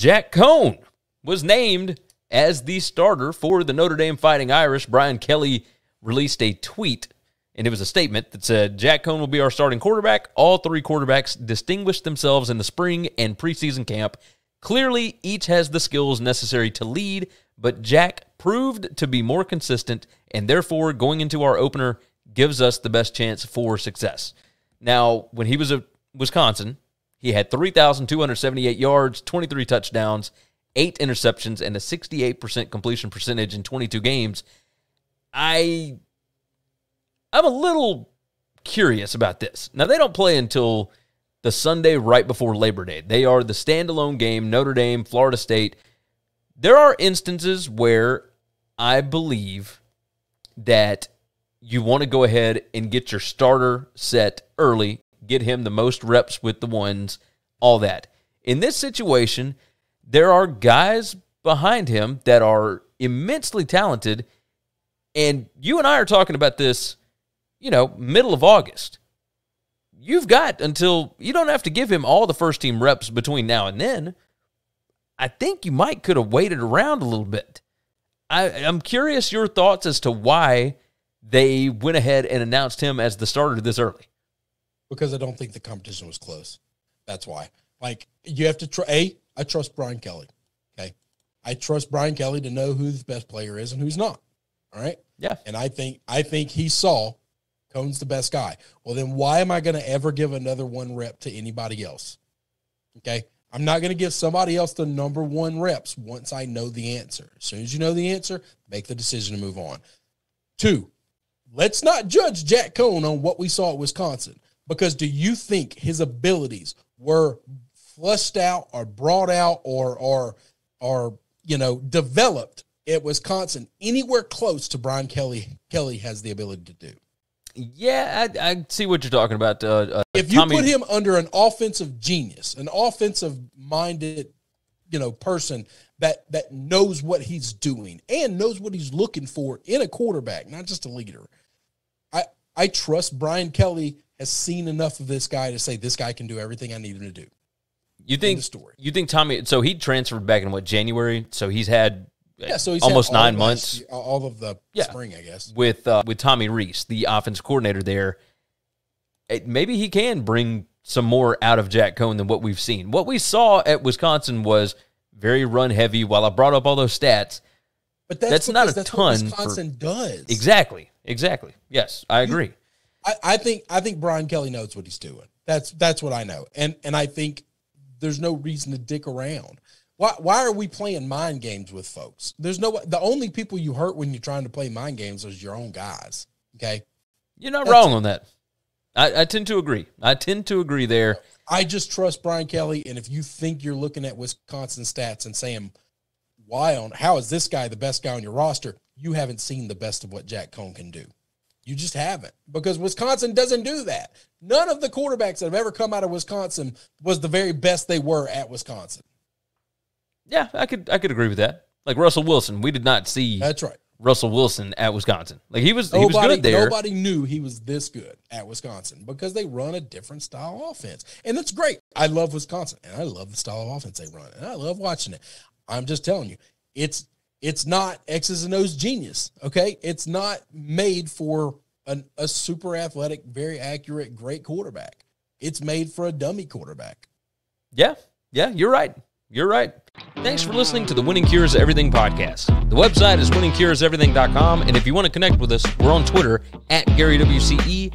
Jack Cohn was named as the starter for the Notre Dame Fighting Irish. Brian Kelly released a tweet, and it was a statement that said Jack Cohn will be our starting quarterback. All three quarterbacks distinguished themselves in the spring and preseason camp. Clearly, each has the skills necessary to lead, but Jack proved to be more consistent, and therefore, going into our opener gives us the best chance for success. Now, when he was at Wisconsin, he had 3,278 yards, 23 touchdowns, eight interceptions, and a 68% completion percentage in 22 games. I, I'm a little curious about this. Now, they don't play until the Sunday right before Labor Day. They are the standalone game, Notre Dame, Florida State. There are instances where I believe that you want to go ahead and get your starter set early get him the most reps with the ones, all that. In this situation, there are guys behind him that are immensely talented. And you and I are talking about this, you know, middle of August. You've got until you don't have to give him all the first team reps between now and then. I think you might could have waited around a little bit. I, am curious your thoughts as to why they went ahead and announced him as the starter this early because I don't think the competition was close. That's why. Like you have to try. A, I trust Brian Kelly. Okay, I trust Brian Kelly to know who the best player is and who's not. All right. Yeah. And I think I think he saw Cone's the best guy. Well, then why am I going to ever give another one rep to anybody else? Okay. I'm not going to give somebody else the number one reps once I know the answer. As soon as you know the answer, make the decision to move on. Two, let's not judge Jack Cone on what we saw at Wisconsin. Because do you think his abilities were flushed out or brought out or or or you know developed at Wisconsin anywhere close to Brian Kelly Kelly has the ability to do? Yeah, I, I see what you're talking about. Uh, uh, if you Tommy... put him under an offensive genius, an offensive minded, you know, person that that knows what he's doing and knows what he's looking for in a quarterback, not just a leader. I I trust Brian Kelly has seen enough of this guy to say this guy can do everything I need him to do. You think story? You think Tommy? So he transferred back in what January? So he's had yeah, so he's almost nine months. all of the yeah, spring, I guess, with uh, with Tommy Reese, the offense coordinator there. It, maybe he can bring some more out of Jack Cohn than what we've seen. What we saw at Wisconsin was very run heavy. While I brought up all those stats, but that's, that's not a that's ton. Wisconsin for, does exactly, exactly. Yes, I agree. You, I, I think I think Brian Kelly knows what he's doing. That's that's what I know, and and I think there's no reason to dick around. Why, why are we playing mind games with folks? There's no the only people you hurt when you're trying to play mind games is your own guys. Okay, you're not That's wrong it. on that. I, I tend to agree. I tend to agree there. I just trust Brian Kelly, and if you think you're looking at Wisconsin stats and saying, "Why on how is this guy the best guy on your roster?" You haven't seen the best of what Jack Cone can do. You just haven't because Wisconsin doesn't do that. None of the quarterbacks that have ever come out of Wisconsin was the very best they were at Wisconsin. Yeah, I could I could agree with that. Like Russell Wilson, we did not see That's right. Russell Wilson at Wisconsin. Like he was nobody, he was good there. Nobody knew he was this good at Wisconsin because they run a different style of offense. And that's great. I love Wisconsin and I love the style of offense they run and I love watching it. I'm just telling you, it's it's not X's and O's genius. Okay. It's not made for an, a super athletic, very accurate, great quarterback. It's made for a dummy quarterback. Yeah. Yeah. You're right. You're right. Thanks for listening to the Winning Cures Everything podcast. The website is winningcureseverything.com. And if you want to connect with us, we're on Twitter at GaryWCE